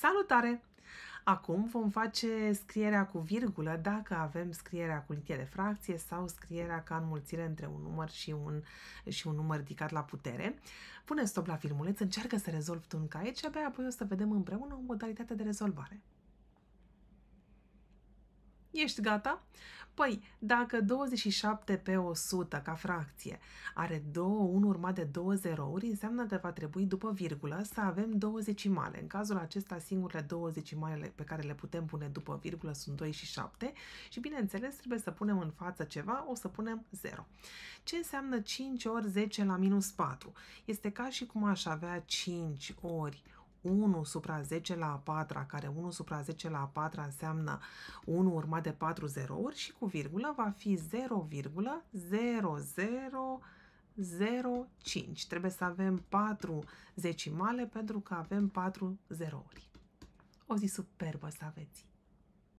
Salutare! Acum vom face scrierea cu virgulă dacă avem scrierea cu linie de fracție sau scrierea ca înmulțire între un număr și un, și un număr ridicat la putere. Pune stop la filmuleț, încearcă să rezolvi tu caiet și abia apoi o să vedem împreună o modalitate de rezolvare. Ești gata? Păi, dacă 27 pe 100 ca fracție are 2 1 urmat de 2 zerouri, înseamnă că va trebui după virgulă să avem 2 zecimale. În cazul acesta, singurele 2 zecimale pe care le putem pune după virgulă sunt 2 și 7 și, bineînțeles, trebuie să punem în față ceva, o să punem 0. Ce înseamnă 5 ori 10 la minus 4? Este ca și cum aș avea 5 ori 1 supra 10 la a patra, care 1 supra 10 la a patra înseamnă 1 urmat de 4 zerouri și cu virgulă va fi 0,0005. Trebuie să avem 4 decimale pentru că avem 4 zerouri. O zi superbă să aveți!